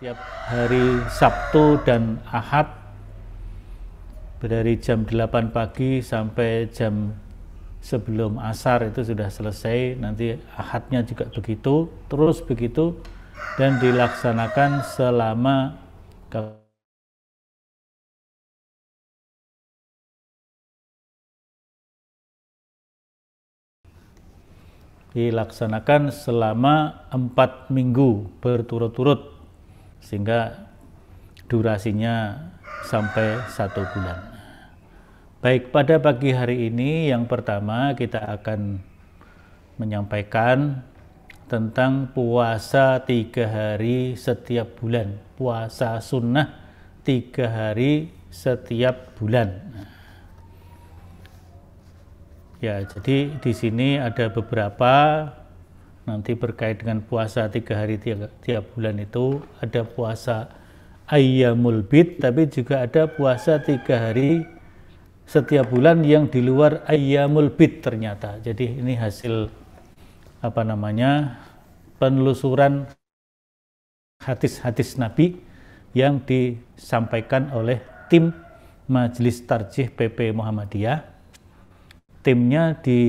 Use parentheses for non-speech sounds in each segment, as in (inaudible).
Setiap hari Sabtu dan Ahad dari jam 8 pagi sampai jam sebelum asar itu sudah selesai. Nanti Ahadnya juga begitu, terus begitu dan dilaksanakan selama dilaksanakan selama empat minggu berturut-turut sehingga durasinya sampai satu bulan. Baik, pada pagi hari ini yang pertama kita akan menyampaikan tentang puasa tiga hari setiap bulan. Puasa sunnah tiga hari setiap bulan. Ya, jadi di sini ada beberapa nanti berkait dengan puasa tiga hari tiap, tiap bulan itu ada puasa ayyamul bid tapi juga ada puasa tiga hari setiap bulan yang di luar ayyamul bid ternyata jadi ini hasil apa namanya penelusuran hadis-hadis Nabi yang disampaikan oleh tim Majelis Tarjih PP Muhammadiyah timnya di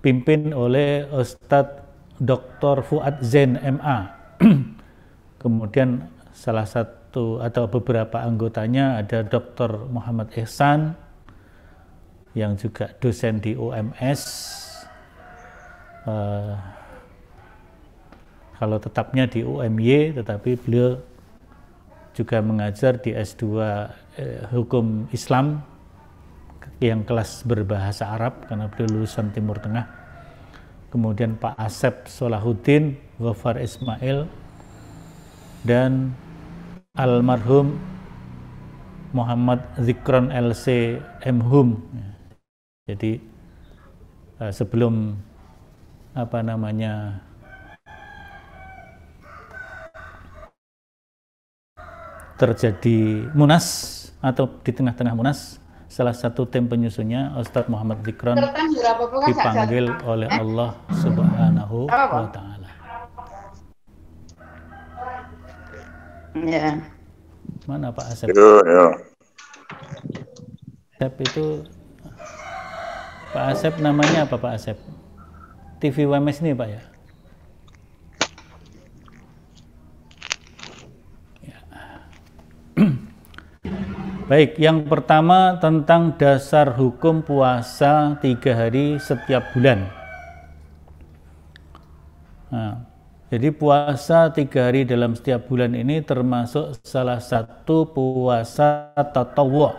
Pimpin oleh Ustadz Dr. Fuad Zain MA. (clears throat) Kemudian salah satu atau beberapa anggotanya ada Dr. Muhammad Ehsan yang juga dosen di UMS. Uh, eh, kalau tetapnya di UMY, tetapi beliau juga mengajar di S2 eh, Hukum Islam yang kelas berbahasa Arab karena beliau lulusan Timur Tengah. Kemudian Pak Asep Solahuddin, Wafar Ismail, dan almarhum Muhammad Zikron LC M Jadi eh, sebelum apa namanya terjadi munas atau di tengah-tengah munas salah satu tim penyusunnya Ustadz Muhammad Dikran dipanggil oleh Allah Subhanahu wa taala. Ya. Mana Pak Asep? Ya, ya. Asep itu Pak Asep namanya apa Pak Asep? TV WMS ini Pak ya? Baik, yang pertama tentang dasar hukum puasa tiga hari setiap bulan. Nah, jadi puasa tiga hari dalam setiap bulan ini termasuk salah satu puasa tatawa.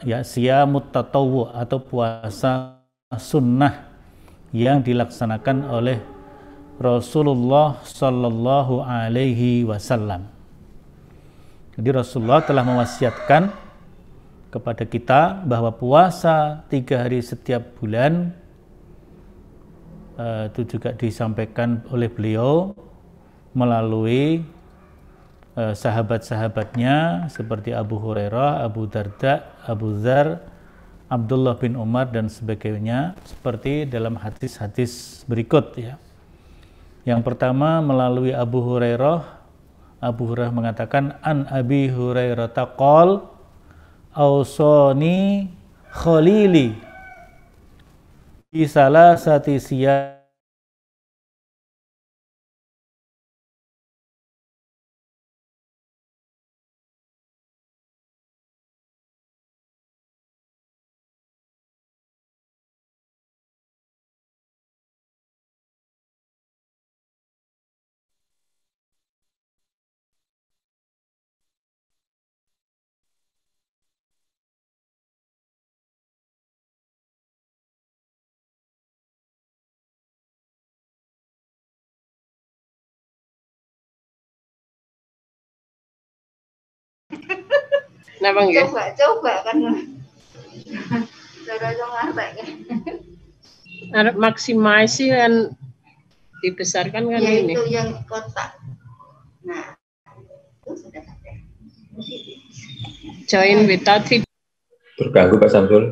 ya siamut tatawa atau puasa sunnah yang dilaksanakan oleh Rasulullah Sallallahu Alaihi Wasallam. Jadi Rasulullah telah mewasiatkan kepada kita bahwa puasa tiga hari setiap bulan eh, itu juga disampaikan oleh beliau melalui eh, sahabat-sahabatnya seperti Abu Hurairah, Abu Darda, Abu Dzar, Abdullah bin Umar dan sebagainya seperti dalam hadis-hadis berikut ya. Yang pertama melalui Abu Hurairah Abu Hurairah mengatakan an Abi Hurairah taqol ausoni khalili salah satu siang. Napa nggih? Coba coba kan. Cara yo ngarep. maksimasi kan dibesarkan kan ya, ini. Itu yang kotak. Nah, itu sudah ada. Join nah. without Terganggu Pak Samsul.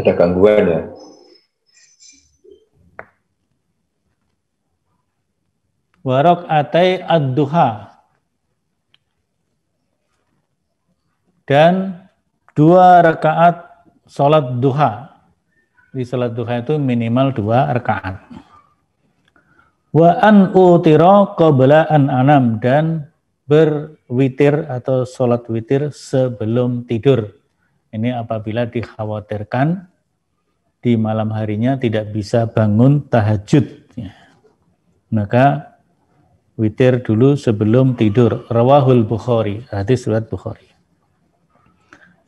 Ada gangguan ya? warok atai ad-duha dan dua rakaat sholat duha di sholat duha itu minimal dua rakaat wa an utiro qabla an anam dan berwitir atau sholat witir sebelum tidur ini apabila dikhawatirkan di malam harinya tidak bisa bangun tahajud maka witir dulu sebelum tidur. Rawahul Bukhari, hadis riwayat Bukhari.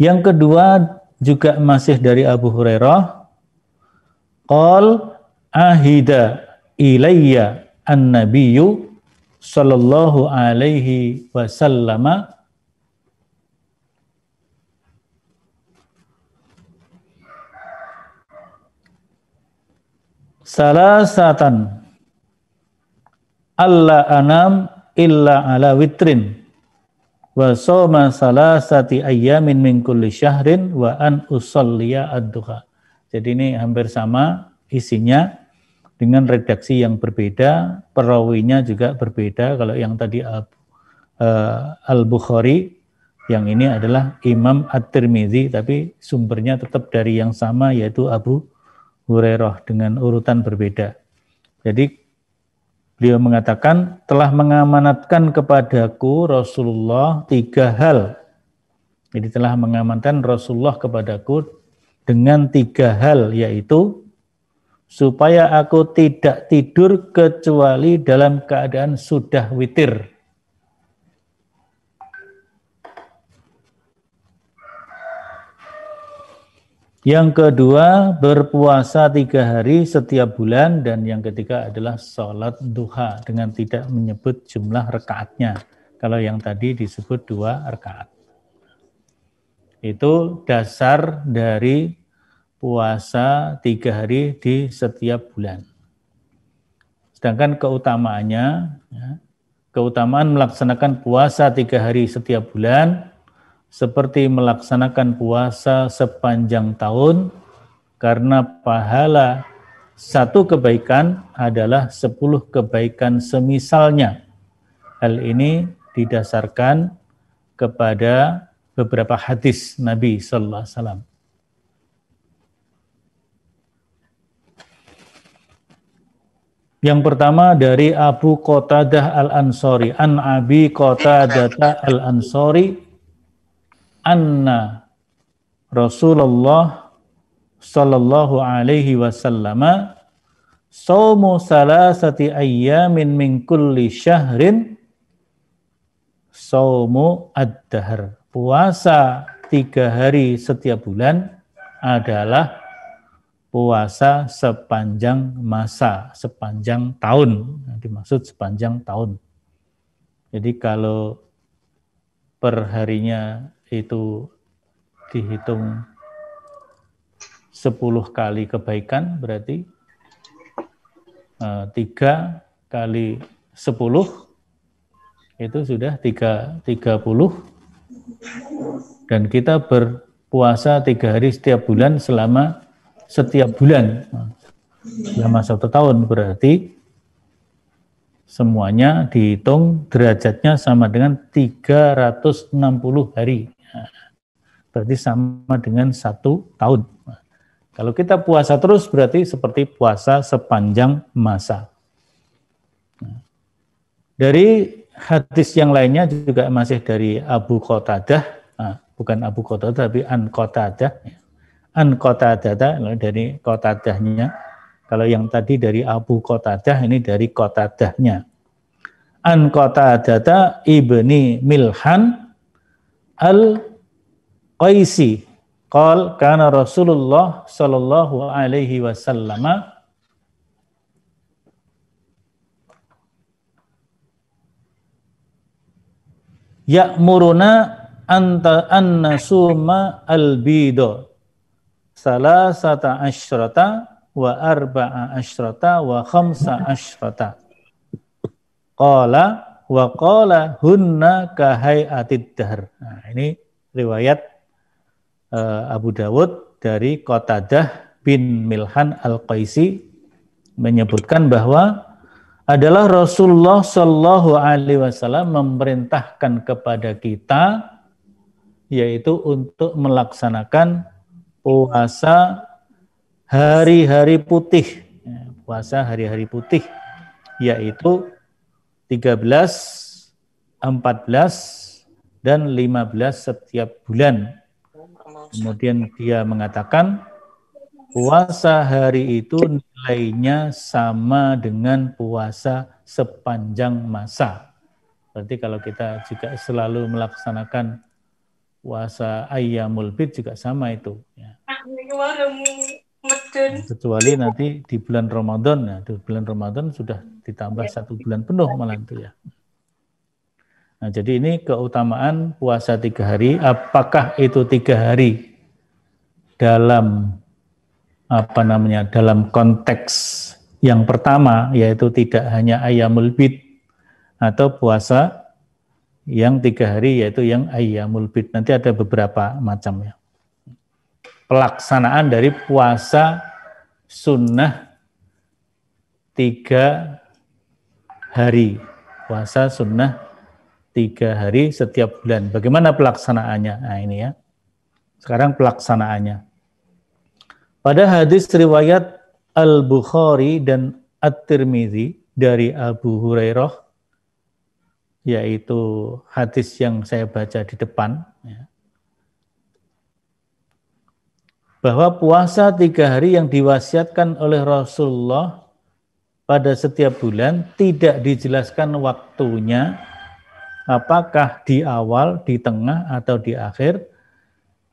Yang kedua juga masih dari Abu Hurairah. Qal ahida ilayya an-nabiyyu sallallahu alaihi wasallama salasatan Allah anam illa ala witrin wa soma salasati ayyamin min kulli syahrin wa an usalliya ad-duha. Jadi ini hampir sama isinya dengan redaksi yang berbeda, perawinya juga berbeda. Kalau yang tadi eh, Al-Bukhari, yang ini adalah Imam At-Tirmidzi tapi sumbernya tetap dari yang sama yaitu Abu Hurairah dengan urutan berbeda. Jadi Beliau mengatakan telah mengamanatkan kepadaku Rasulullah tiga hal. Jadi telah mengamanatkan Rasulullah kepadaku dengan tiga hal yaitu supaya aku tidak tidur kecuali dalam keadaan sudah witir. Yang kedua, berpuasa tiga hari setiap bulan. Dan yang ketiga adalah sholat duha dengan tidak menyebut jumlah rekaatnya. Kalau yang tadi disebut dua rekaat. Itu dasar dari puasa tiga hari di setiap bulan. Sedangkan keutamaannya, ya, keutamaan melaksanakan puasa tiga hari setiap bulan seperti melaksanakan puasa sepanjang tahun karena pahala satu kebaikan adalah sepuluh kebaikan semisalnya. Hal ini didasarkan kepada beberapa hadis Nabi Sallallahu Alaihi Wasallam. Yang pertama dari Abu Qatadah Al-Ansori, An Abi Qatadah Al-Ansori anna Rasulullah sallallahu alaihi wasallam saumu salasati ayyamin min kulli syahrin saumu ad-dahr. Puasa tiga hari setiap bulan adalah puasa sepanjang masa, sepanjang tahun. Dimaksud sepanjang tahun. Jadi kalau perharinya itu dihitung 10 kali kebaikan berarti 3 eh, kali 10 itu sudah 3, 30 dan kita berpuasa tiga hari setiap bulan selama setiap bulan selama satu tahun berarti semuanya dihitung derajatnya sama dengan 360 hari Berarti sama dengan satu tahun. Kalau kita puasa terus berarti seperti puasa sepanjang masa. Dari hadis yang lainnya juga masih dari Abu Qatadah, ah, bukan Abu Qatadah tapi An Qatadah. An Qatadah dari Qatadahnya. Kalau yang tadi dari Abu Qatadah ini dari Qatadahnya. An Qatadah ibni Milhan Al-Qaisi qal kana Rasulullah sallallahu alaihi wasallam ya'muruna anta an nasuma al-bido salasata asyrata wa arba'a asyrata wa khamsa asyrata qala wa qala hunna kahayatid dahr. Nah, ini riwayat uh, Abu Dawud dari Qatadah bin Milhan Al-Qaisi menyebutkan bahwa adalah Rasulullah Shallallahu Alaihi Wasallam memerintahkan kepada kita yaitu untuk melaksanakan puasa hari-hari putih, ya, puasa hari-hari putih, yaitu 13, 14, dan 15 setiap bulan. Kemudian dia mengatakan, puasa hari itu nilainya sama dengan puasa sepanjang masa. Berarti kalau kita juga selalu melaksanakan puasa ayamul bid juga sama itu. Ya. Nah, kecuali nanti di bulan Ramadan, ya. di bulan Ramadan sudah ditambah ya. satu bulan penuh malah itu ya. Nah, jadi ini keutamaan puasa tiga hari. Apakah itu tiga hari dalam apa namanya dalam konteks yang pertama yaitu tidak hanya ayamul bid atau puasa yang tiga hari yaitu yang ayamul bid. Nanti ada beberapa macam ya pelaksanaan dari puasa sunnah tiga hari. Puasa sunnah tiga hari setiap bulan. Bagaimana pelaksanaannya? Nah ini ya. Sekarang pelaksanaannya. Pada hadis riwayat Al-Bukhari dan At-Tirmidzi dari Abu Hurairah, yaitu hadis yang saya baca di depan, bahwa puasa tiga hari yang diwasiatkan oleh Rasulullah pada setiap bulan tidak dijelaskan waktunya apakah di awal, di tengah, atau di akhir,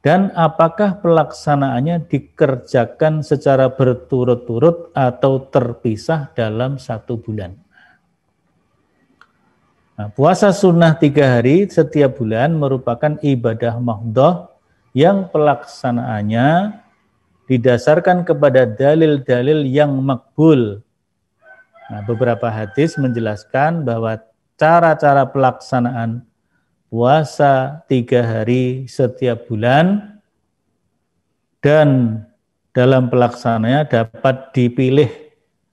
dan apakah pelaksanaannya dikerjakan secara berturut-turut atau terpisah dalam satu bulan. Nah, puasa sunnah tiga hari setiap bulan merupakan ibadah mahdoh yang pelaksanaannya didasarkan kepada dalil-dalil yang makbul. Nah, beberapa hadis menjelaskan bahwa cara-cara pelaksanaan puasa tiga hari setiap bulan dan dalam pelaksanaannya dapat dipilih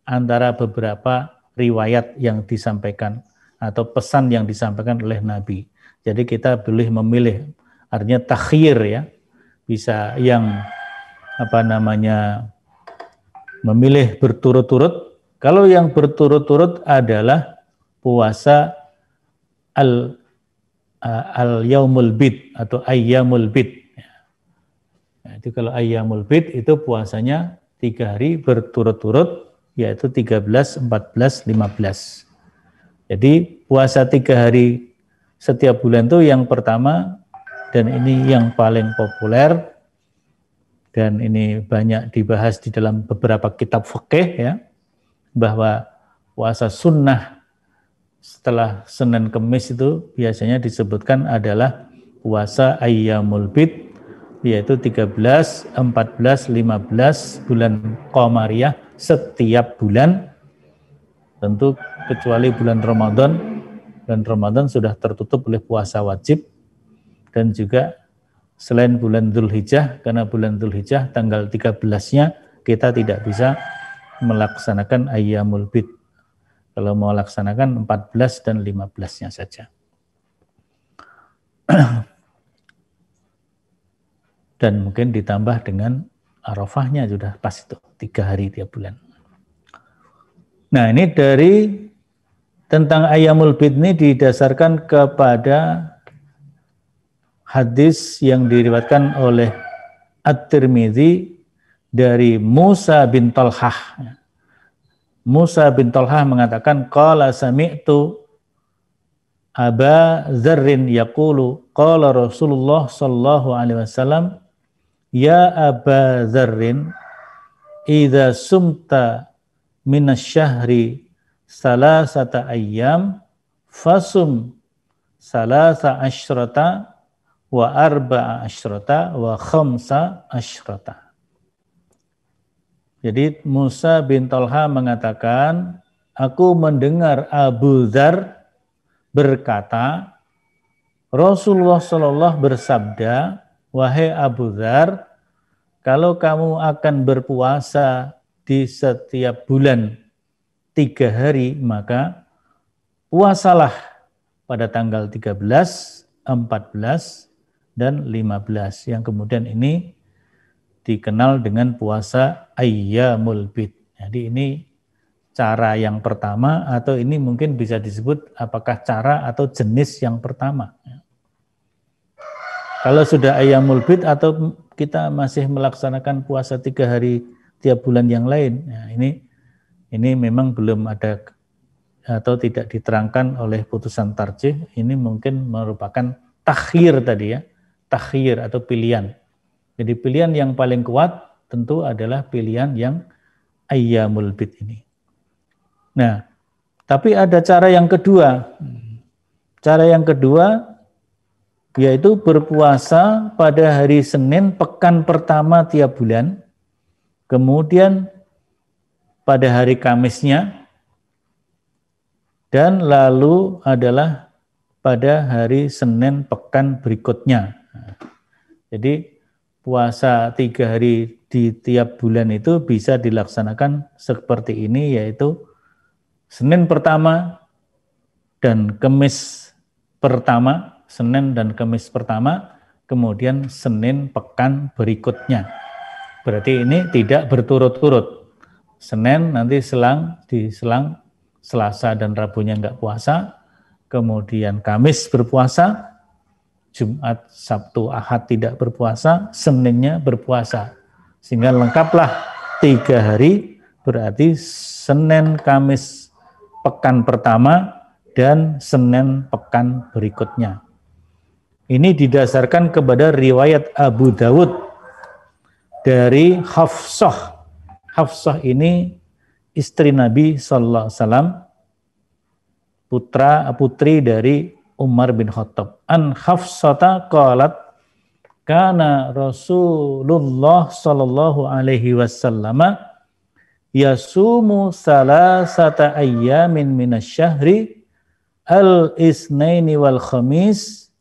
antara beberapa riwayat yang disampaikan atau pesan yang disampaikan oleh Nabi. Jadi kita boleh memilih artinya takhir ya bisa yang apa namanya memilih berturut-turut kalau yang berturut-turut adalah puasa al eh, al yaumul bid atau ayyamul bid ya, itu kalau ayyamul bid itu puasanya tiga hari berturut-turut yaitu 13, 14, 15 jadi puasa tiga hari setiap bulan itu yang pertama dan ini yang paling populer dan ini banyak dibahas di dalam beberapa kitab fikih ya bahwa puasa sunnah setelah Senin Kemis itu biasanya disebutkan adalah puasa ayyamul bid yaitu 13, 14, 15 bulan Qomariah setiap bulan tentu kecuali bulan Ramadan dan Ramadan sudah tertutup oleh puasa wajib dan juga selain bulan Hijjah karena bulan Hijjah tanggal 13-nya kita tidak bisa melaksanakan ayyamul bid. Kalau mau laksanakan 14 dan 15-nya saja. (clears throat) dan mungkin ditambah dengan Arafahnya sudah pas itu, tiga hari tiap bulan. Nah ini dari tentang ayamul bid ini didasarkan kepada hadis yang diriwatkan oleh At-Tirmidzi dari Musa bin Talhah. Musa bin Talhah mengatakan qala sami'tu Aba Zarrin yaqulu qala Rasulullah sallallahu alaihi wasallam ya Aba Zarrin idza sumta min syahri salasata ayyam fasum salasa asyrata wa arba'a asyrata wa khamsa asyrata. Jadi Musa bin Talha mengatakan, aku mendengar Abu Dhar berkata, Rasulullah Shallallahu bersabda, wahai Abu Dhar, kalau kamu akan berpuasa di setiap bulan tiga hari, maka puasalah pada tanggal 13, 14, dan 15 yang kemudian ini dikenal dengan puasa ayyamul bid. Jadi ini cara yang pertama atau ini mungkin bisa disebut apakah cara atau jenis yang pertama. Kalau sudah ayyamul bid atau kita masih melaksanakan puasa tiga hari tiap bulan yang lain, ya ini ini memang belum ada atau tidak diterangkan oleh putusan tarjih, ini mungkin merupakan takhir tadi ya takhir atau pilihan. Jadi pilihan yang paling kuat tentu adalah pilihan yang ayyamul bid ini. Nah, tapi ada cara yang kedua. Cara yang kedua yaitu berpuasa pada hari Senin pekan pertama tiap bulan. Kemudian pada hari Kamisnya dan lalu adalah pada hari Senin pekan berikutnya. Jadi puasa tiga hari di tiap bulan itu bisa dilaksanakan seperti ini yaitu Senin pertama dan Kemis pertama, Senin dan Kemis pertama, kemudian Senin pekan berikutnya. Berarti ini tidak berturut-turut. Senin nanti selang di selang Selasa dan Rabunya nggak puasa, kemudian Kamis berpuasa, Jumat, Sabtu, Ahad tidak berpuasa, Seninnya berpuasa. Sehingga lengkaplah tiga hari, berarti Senin, Kamis, pekan pertama, dan Senin pekan berikutnya. Ini didasarkan kepada riwayat Abu Dawud dari Hafsah. Hafsah ini istri Nabi Sallallahu Alaihi Wasallam, putra putri dari Umar bin Khattab. An Hafsata qalat kana Rasulullah sallallahu alaihi wasallam yasumu salasata ayyamin minasyahri syahri al-isnaini wal khamis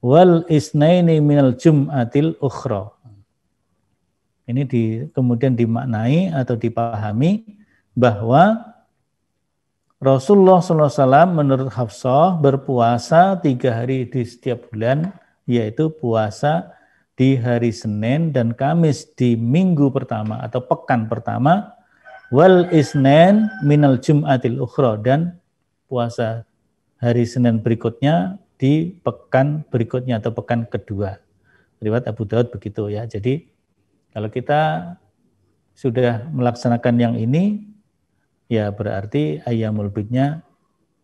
wal isnaini minal jum'atil ukhra. Ini di, kemudian dimaknai atau dipahami bahwa Rasulullah SAW menurut Hafsah berpuasa tiga hari di setiap bulan, yaitu puasa di hari Senin dan Kamis di minggu pertama atau pekan pertama, wal isnen minal jum'atil ukhra dan puasa hari Senin berikutnya di pekan berikutnya atau pekan kedua. Riwayat Abu Daud begitu ya. Jadi kalau kita sudah melaksanakan yang ini, ya berarti ayamul bidnya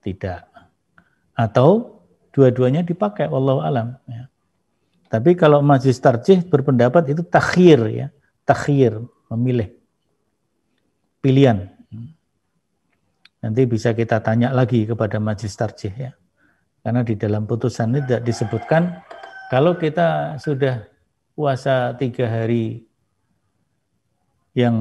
tidak. Atau dua-duanya dipakai, Allah alam. Ya. Tapi kalau majlis tarjih berpendapat itu takhir ya, takhir memilih pilihan. Nanti bisa kita tanya lagi kepada majlis tarjih ya. Karena di dalam putusan tidak disebutkan kalau kita sudah puasa tiga hari yang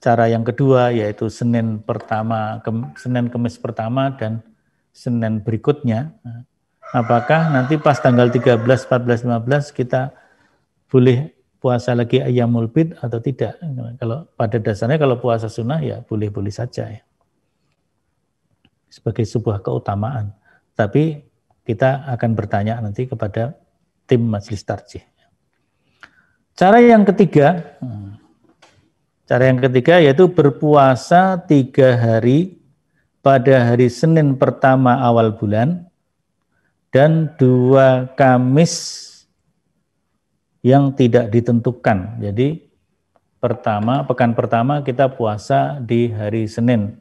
cara yang kedua yaitu Senin pertama kem, Senin Kemis pertama dan Senin berikutnya apakah nanti pas tanggal 13 14 15 kita boleh puasa lagi ayam mulbit atau tidak kalau pada dasarnya kalau puasa sunnah ya boleh-boleh saja ya sebagai sebuah keutamaan tapi kita akan bertanya nanti kepada tim majelis tarjih cara yang ketiga Cara yang ketiga yaitu berpuasa tiga hari pada hari Senin pertama awal bulan dan dua Kamis yang tidak ditentukan. Jadi pertama pekan pertama kita puasa di hari Senin.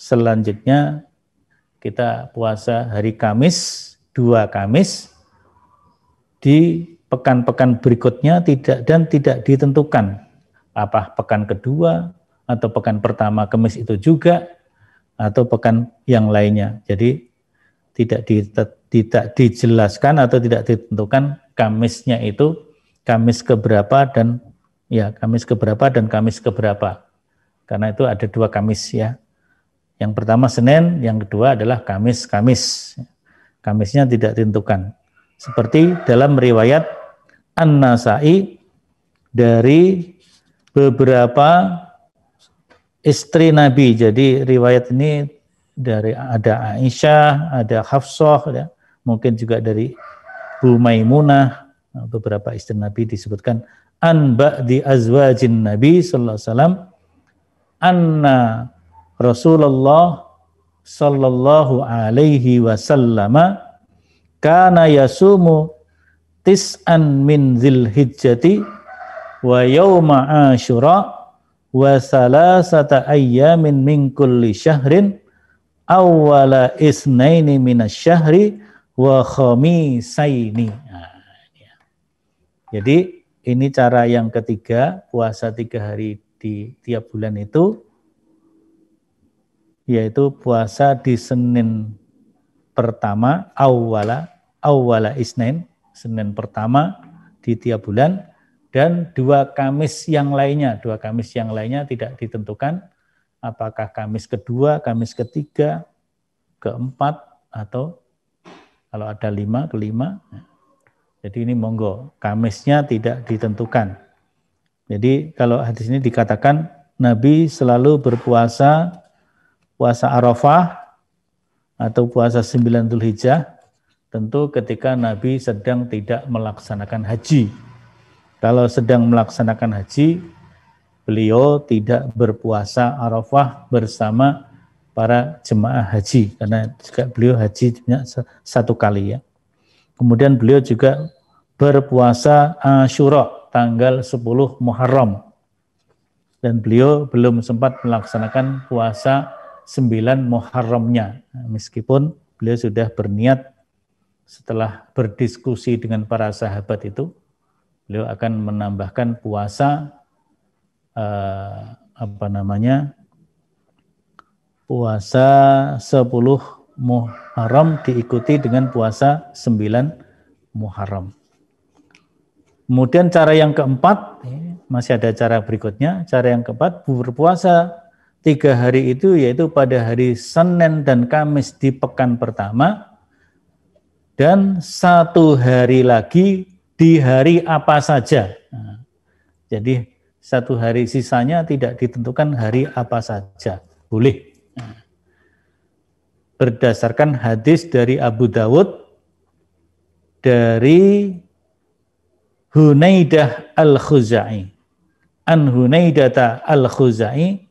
Selanjutnya kita puasa hari Kamis, dua Kamis di pekan-pekan berikutnya tidak dan tidak ditentukan apa pekan kedua atau pekan pertama kemis itu juga atau pekan yang lainnya. Jadi tidak di, tidak dijelaskan atau tidak ditentukan Kamisnya itu Kamis keberapa dan ya Kamis keberapa dan Kamis keberapa. Karena itu ada dua Kamis ya. Yang pertama Senin, yang kedua adalah Kamis. Kamis. Kamisnya tidak ditentukan. Seperti dalam riwayat An-Nasai dari beberapa istri Nabi. Jadi riwayat ini dari ada Aisyah, ada Hafsah, ya. mungkin juga dari Bu Maimunah, beberapa istri Nabi disebutkan an di azwajin Nabi sallallahu alaihi wasallam anna Rasulullah sallallahu alaihi wasallama kana yasumu tis'an min Zulhijjati wa yawma asyura wa salasata ayyamin min kulli syahrin awwala isnaini minas syahri wa khamisaini. Nah, ya. Jadi ini cara yang ketiga puasa tiga hari di tiap bulan itu yaitu puasa di Senin pertama awala awala Isnin Senin pertama di tiap bulan dan dua Kamis yang lainnya. Dua Kamis yang lainnya tidak ditentukan apakah Kamis kedua, Kamis ketiga, keempat, atau kalau ada lima, kelima. Jadi ini monggo, Kamisnya tidak ditentukan. Jadi kalau hadis ini dikatakan Nabi selalu berpuasa puasa Arafah atau puasa 9 Dzulhijjah tentu ketika Nabi sedang tidak melaksanakan haji kalau sedang melaksanakan haji, beliau tidak berpuasa Arafah bersama para jemaah haji karena juga beliau haji hanya satu kali ya. Kemudian beliau juga berpuasa Ashura tanggal 10 Muharram dan beliau belum sempat melaksanakan puasa 9 Muharramnya meskipun beliau sudah berniat setelah berdiskusi dengan para sahabat itu beliau akan menambahkan puasa uh, apa namanya puasa 10 Muharram diikuti dengan puasa 9 Muharram. Kemudian cara yang keempat, masih ada cara berikutnya, cara yang keempat berpuasa tiga hari itu yaitu pada hari Senin dan Kamis di pekan pertama dan satu hari lagi di hari apa saja. Nah, jadi satu hari sisanya tidak ditentukan hari apa saja. Boleh. Nah, berdasarkan hadis dari Abu Dawud dari Hunaidah Al-Khuzai. An Hunaidata Al-Khuzai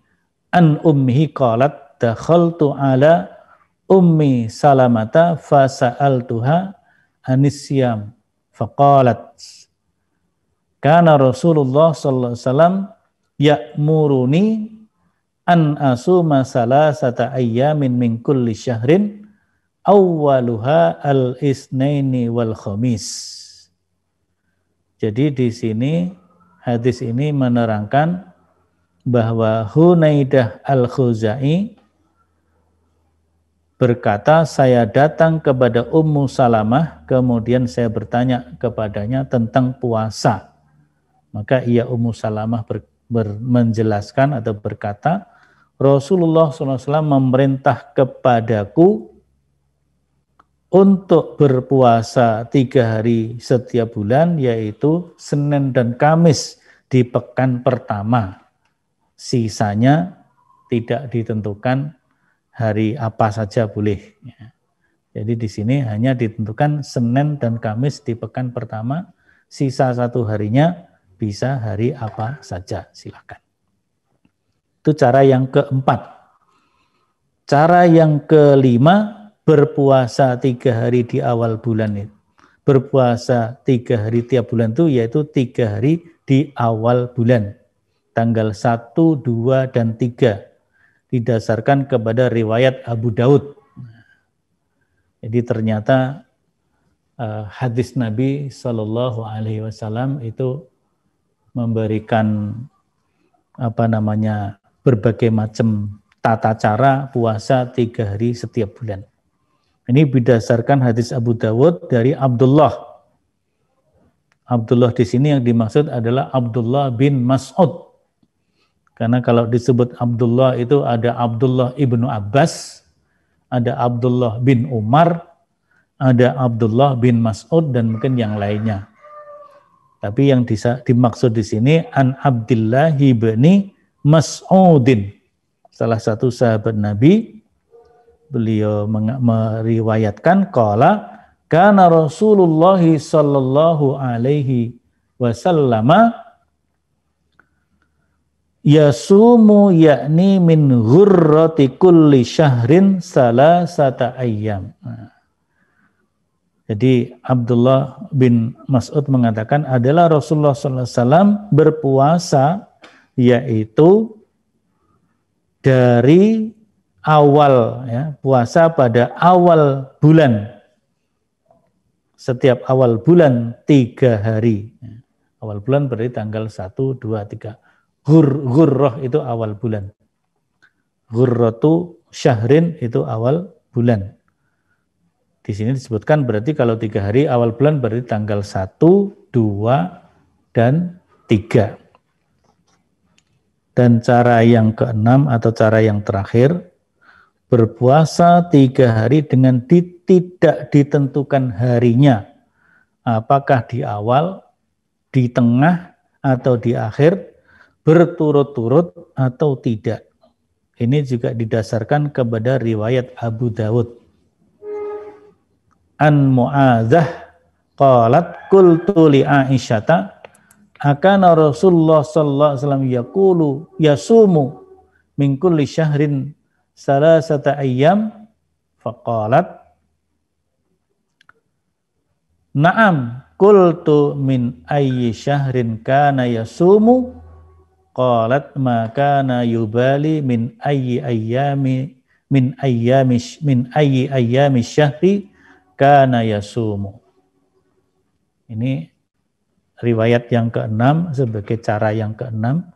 an ummihi qalat dakhaltu ala ummi salamata fasa'altuha tuha Faqalat Kana Rasulullah sallallahu alaihi wasallam ya'muruni an asuma salasata ayyamin min kulli syahrin awwaluha al-isnaini wal khamis. Jadi di sini hadis ini menerangkan bahwa Hunaidah al-Khuzai berkata, saya datang kepada Ummu Salamah, kemudian saya bertanya kepadanya tentang puasa. Maka ia Ummu Salamah ber, ber, menjelaskan atau berkata, Rasulullah SAW memerintah kepadaku untuk berpuasa tiga hari setiap bulan, yaitu Senin dan Kamis di pekan pertama. Sisanya tidak ditentukan hari apa saja boleh. Ya. Jadi di sini hanya ditentukan Senin dan Kamis di pekan pertama, sisa satu harinya bisa hari apa saja, silakan. Itu cara yang keempat. Cara yang kelima, berpuasa tiga hari di awal bulan itu. Berpuasa tiga hari tiap bulan itu yaitu tiga hari di awal bulan. Tanggal 1, 2, dan 3 didasarkan kepada riwayat Abu Daud. Jadi ternyata uh, hadis Nabi Shallallahu Alaihi Wasallam itu memberikan apa namanya berbagai macam tata cara puasa tiga hari setiap bulan. Ini berdasarkan hadis Abu Dawud dari Abdullah. Abdullah di sini yang dimaksud adalah Abdullah bin Mas'ud. Karena kalau disebut Abdullah itu ada Abdullah ibnu Abbas, ada Abdullah bin Umar, ada Abdullah bin Mas'ud dan mungkin yang lainnya. Tapi yang dimaksud di sini an Abdullah ibni Mas'udin. Salah satu sahabat Nabi beliau meriwayatkan kala karena Rasulullah sallallahu alaihi wasallama yasumu yakni min ghurrati kulli syahrin salasata ayyam. Nah. Jadi Abdullah bin Mas'ud mengatakan adalah Rasulullah Sallallahu Alaihi Wasallam berpuasa yaitu dari awal ya, puasa pada awal bulan setiap awal bulan tiga hari awal bulan berarti tanggal 1, 2, 3 Hur, hurrah itu awal bulan. itu syahrin itu awal bulan. Di sini disebutkan berarti kalau tiga hari awal bulan berarti tanggal 1, 2, dan 3. Dan cara yang keenam atau cara yang terakhir, berpuasa tiga hari dengan di, tidak ditentukan harinya. Apakah di awal, di tengah, atau di akhir, berturut-turut atau tidak. Ini juga didasarkan kepada riwayat Abu Dawud. An Mu'adzah qalat qultu li Aisyata akana Rasulullah sallallahu alaihi wasallam yaqulu yasumu min kulli syahrin salasata ayyam faqalat Naam qultu min ayyi syahrin kana yasumu qalat ma kana yubali min ayyi ayyami min ayyami min ayyi ayyami syahri kana yasumu. Ini riwayat yang keenam sebagai cara yang keenam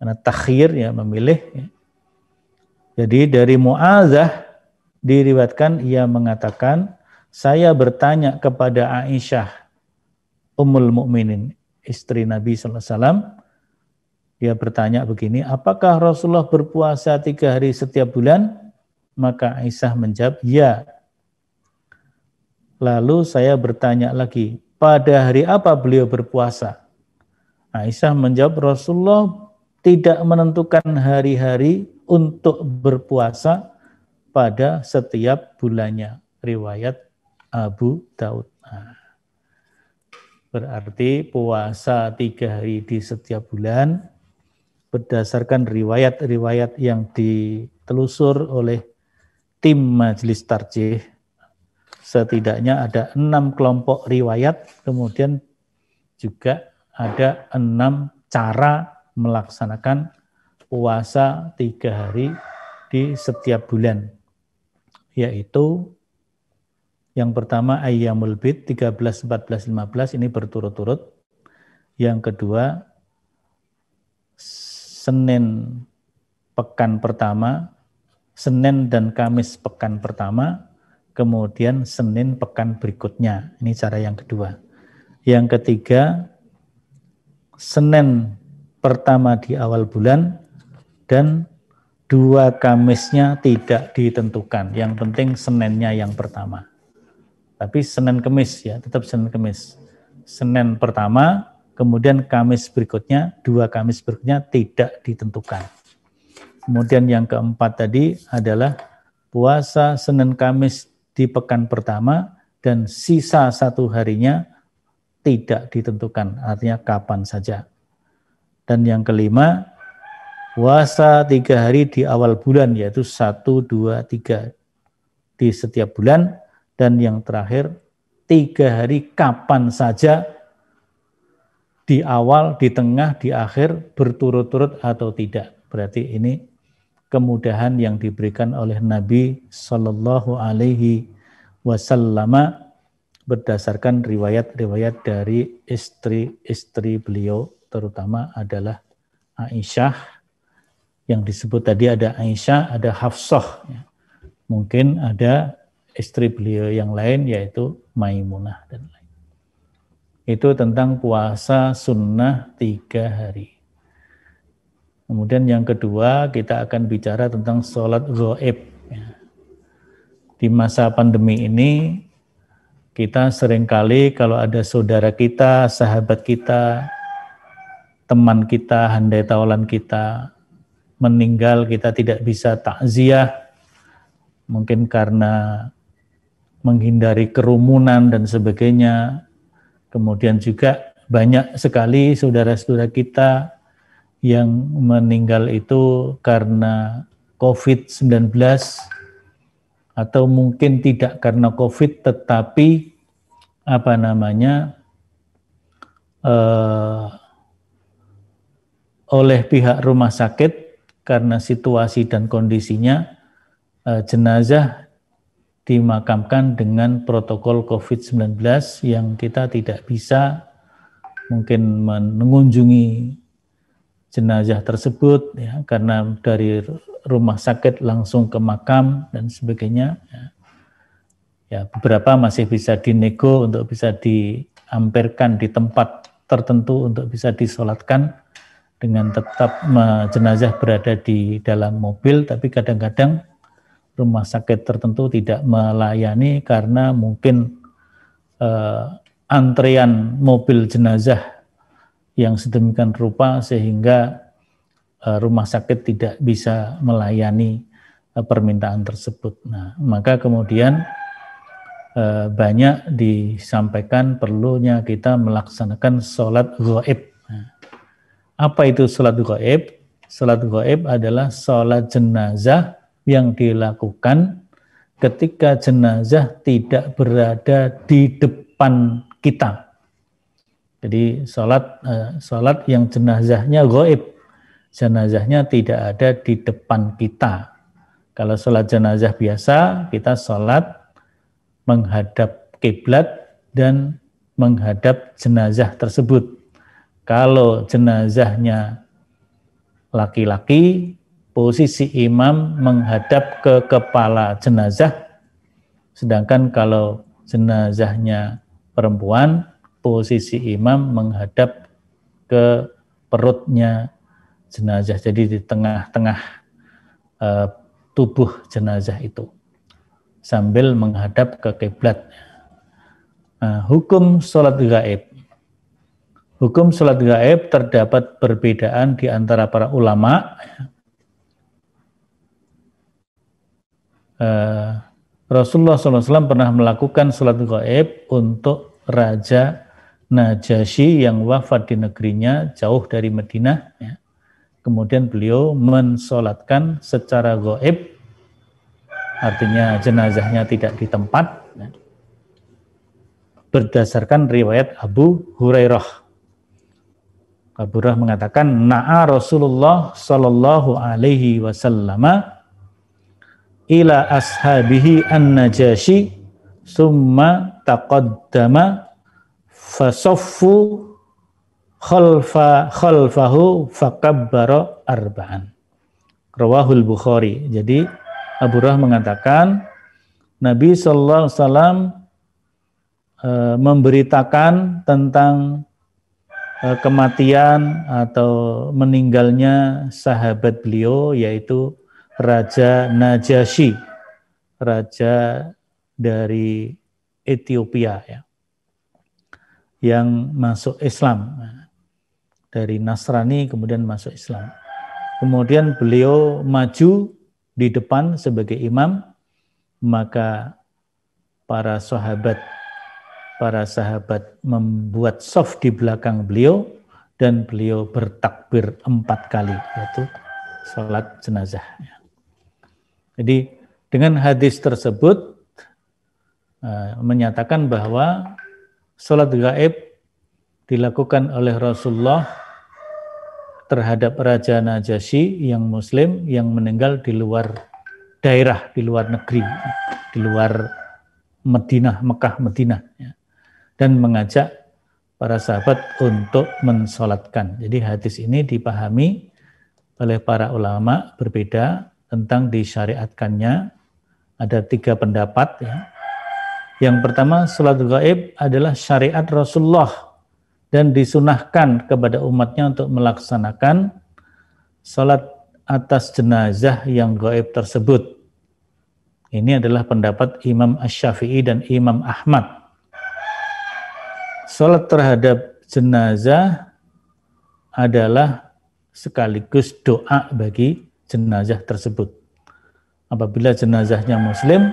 karena takhir ya memilih. Ya. Jadi dari Mu'azah diriwatkan ia mengatakan saya bertanya kepada Aisyah Ummul Mukminin istri Nabi sallallahu alaihi wasallam dia bertanya begini, apakah Rasulullah berpuasa tiga hari setiap bulan? Maka Aisyah menjawab, ya. Lalu saya bertanya lagi, pada hari apa beliau berpuasa? Aisyah menjawab, Rasulullah tidak menentukan hari-hari untuk berpuasa pada setiap bulannya. Riwayat Abu Daud. Nah, berarti puasa tiga hari di setiap bulan berdasarkan riwayat-riwayat yang ditelusur oleh tim Majelis Tarjih setidaknya ada enam kelompok riwayat kemudian juga ada enam cara melaksanakan puasa tiga hari di setiap bulan yaitu yang pertama ayyamul bid 13, 14, 15 ini berturut-turut. Yang kedua Senin pekan pertama, Senin dan Kamis pekan pertama, kemudian Senin pekan berikutnya. Ini cara yang kedua. Yang ketiga, Senin pertama di awal bulan dan dua Kamisnya tidak ditentukan. Yang penting Seninnya yang pertama. Tapi Senin Kemis ya, tetap Senin Kemis. Senin pertama, Kemudian Kamis berikutnya, dua Kamis berikutnya tidak ditentukan. Kemudian yang keempat tadi adalah puasa Senin Kamis di pekan pertama dan sisa satu harinya tidak ditentukan, artinya kapan saja. Dan yang kelima, puasa tiga hari di awal bulan, yaitu satu, dua, tiga di setiap bulan. Dan yang terakhir, tiga hari kapan saja di awal, di tengah, di akhir, berturut-turut atau tidak. Berarti ini kemudahan yang diberikan oleh Nabi Shallallahu Alaihi Wasallam berdasarkan riwayat-riwayat dari istri-istri beliau, terutama adalah Aisyah yang disebut tadi ada Aisyah, ada Hafsah. Mungkin ada istri beliau yang lain yaitu Maimunah dan itu tentang puasa sunnah tiga hari. Kemudian yang kedua kita akan bicara tentang sholat goib. Ya. Di masa pandemi ini kita seringkali kalau ada saudara kita, sahabat kita, teman kita, handai taulan kita meninggal kita tidak bisa takziah mungkin karena menghindari kerumunan dan sebagainya Kemudian juga banyak sekali saudara-saudara kita yang meninggal itu karena COVID-19 atau mungkin tidak karena COVID tetapi apa namanya eh, oleh pihak rumah sakit karena situasi dan kondisinya eh, jenazah dimakamkan dengan protokol COVID-19 yang kita tidak bisa mungkin mengunjungi jenazah tersebut ya karena dari rumah sakit langsung ke makam dan sebagainya ya, ya beberapa masih bisa dinego untuk bisa diamperkan di tempat tertentu untuk bisa disolatkan dengan tetap jenazah berada di dalam mobil tapi kadang-kadang rumah sakit tertentu tidak melayani karena mungkin uh, eh, antrean mobil jenazah yang sedemikian rupa sehingga uh, rumah sakit tidak bisa melayani uh, permintaan tersebut. Nah, maka kemudian uh, banyak disampaikan perlunya kita melaksanakan sholat gaib. Nah, apa itu sholat gaib? Sholat gaib adalah sholat jenazah yang dilakukan ketika jenazah tidak berada di depan kita. Jadi salat eh, salat yang jenazahnya goib, jenazahnya tidak ada di depan kita. Kalau salat jenazah biasa, kita salat menghadap kiblat dan menghadap jenazah tersebut. Kalau jenazahnya laki-laki, posisi imam menghadap ke kepala jenazah sedangkan kalau jenazahnya perempuan posisi imam menghadap ke perutnya jenazah jadi di tengah-tengah e, tubuh jenazah itu sambil menghadap ke kiblat nah, hukum sholat gaib hukum sholat gaib terdapat perbedaan di antara para ulama Eh, Rasulullah SAW pernah melakukan salat gaib untuk Raja Najasyi yang wafat di negerinya jauh dari Medina. Ya. Kemudian beliau mensolatkan secara gaib, artinya jenazahnya tidak di tempat, ya. berdasarkan riwayat Abu Hurairah. Abu Hurairah mengatakan, Na'a Rasulullah Sallallahu Alaihi Wasallamah ila ashabihi an-najashi summa taqaddama fasaffu khalfa khalfahu faqabbara arba'an rawahul bukhari jadi Abu Rah mengatakan Nabi sallallahu alaihi wasallam e, memberitakan tentang e, kematian atau meninggalnya sahabat beliau yaitu Raja Najasyi, raja dari Ethiopia ya, yang masuk Islam dari Nasrani kemudian masuk Islam. Kemudian beliau maju di depan sebagai imam, maka para sahabat para sahabat membuat soft di belakang beliau dan beliau bertakbir empat kali yaitu salat jenazah. Ya. Jadi dengan hadis tersebut eh, menyatakan bahwa sholat gaib dilakukan oleh Rasulullah terhadap Raja Najasyi yang Muslim yang meninggal di luar daerah, di luar negeri, di luar Madinah, Mekah, Madinah, ya. dan mengajak para sahabat untuk mensolatkan. Jadi hadis ini dipahami oleh para ulama berbeda tentang disyariatkannya ada tiga pendapat ya. Yang pertama sholat gaib adalah syariat Rasulullah dan disunahkan kepada umatnya untuk melaksanakan sholat atas jenazah yang gaib tersebut. Ini adalah pendapat Imam Ash-Syafi'i dan Imam Ahmad. sholat terhadap jenazah adalah sekaligus doa bagi jenazah tersebut. Apabila jenazahnya muslim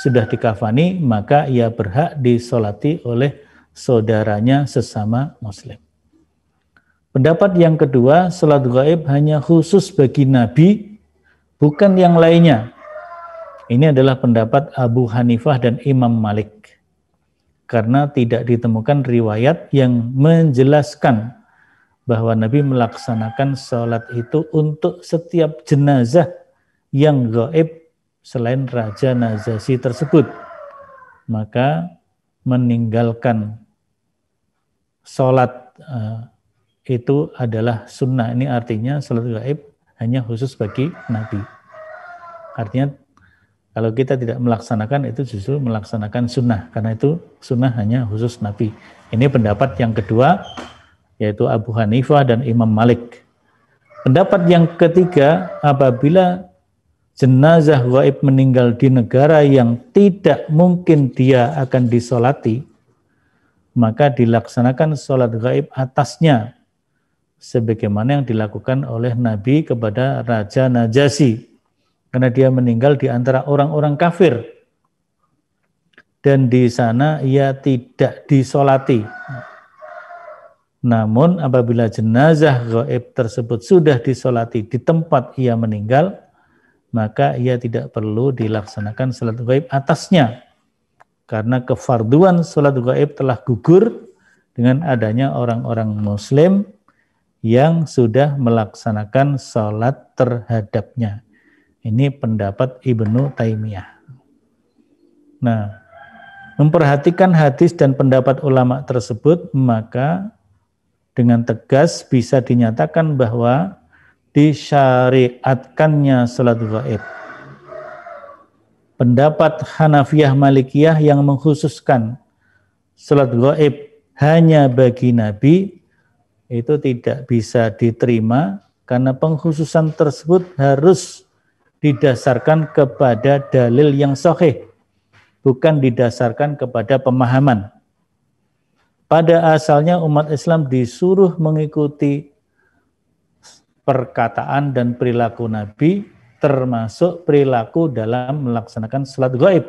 sudah dikafani, maka ia berhak disolati oleh saudaranya sesama muslim. Pendapat yang kedua, salat gaib hanya khusus bagi Nabi, bukan yang lainnya. Ini adalah pendapat Abu Hanifah dan Imam Malik. Karena tidak ditemukan riwayat yang menjelaskan bahwa Nabi melaksanakan sholat itu untuk setiap jenazah yang gaib selain Raja Nazasi tersebut. Maka meninggalkan sholat eh, itu adalah sunnah. Ini artinya sholat gaib hanya khusus bagi Nabi. Artinya kalau kita tidak melaksanakan itu justru melaksanakan sunnah karena itu sunnah hanya khusus Nabi. Ini pendapat yang kedua yaitu Abu Hanifah dan Imam Malik. Pendapat yang ketiga, apabila jenazah gaib meninggal di negara yang tidak mungkin dia akan disolati, maka dilaksanakan sholat gaib atasnya, sebagaimana yang dilakukan oleh Nabi kepada Raja Najasi, karena dia meninggal di antara orang-orang kafir. Dan di sana ia tidak disolati, namun apabila jenazah gaib tersebut sudah disolati di tempat ia meninggal, maka ia tidak perlu dilaksanakan sholat gaib atasnya. Karena kefarduan sholat gaib telah gugur dengan adanya orang-orang muslim yang sudah melaksanakan sholat terhadapnya. Ini pendapat Ibnu Taimiyah. Nah, memperhatikan hadis dan pendapat ulama tersebut, maka dengan tegas bisa dinyatakan bahwa disyariatkannya salat gaib. Pendapat Hanafiyah Malikiyah yang mengkhususkan salat gaib hanya bagi Nabi itu tidak bisa diterima karena pengkhususan tersebut harus didasarkan kepada dalil yang sahih bukan didasarkan kepada pemahaman. Pada asalnya umat Islam disuruh mengikuti perkataan dan perilaku Nabi termasuk perilaku dalam melaksanakan sholat gaib.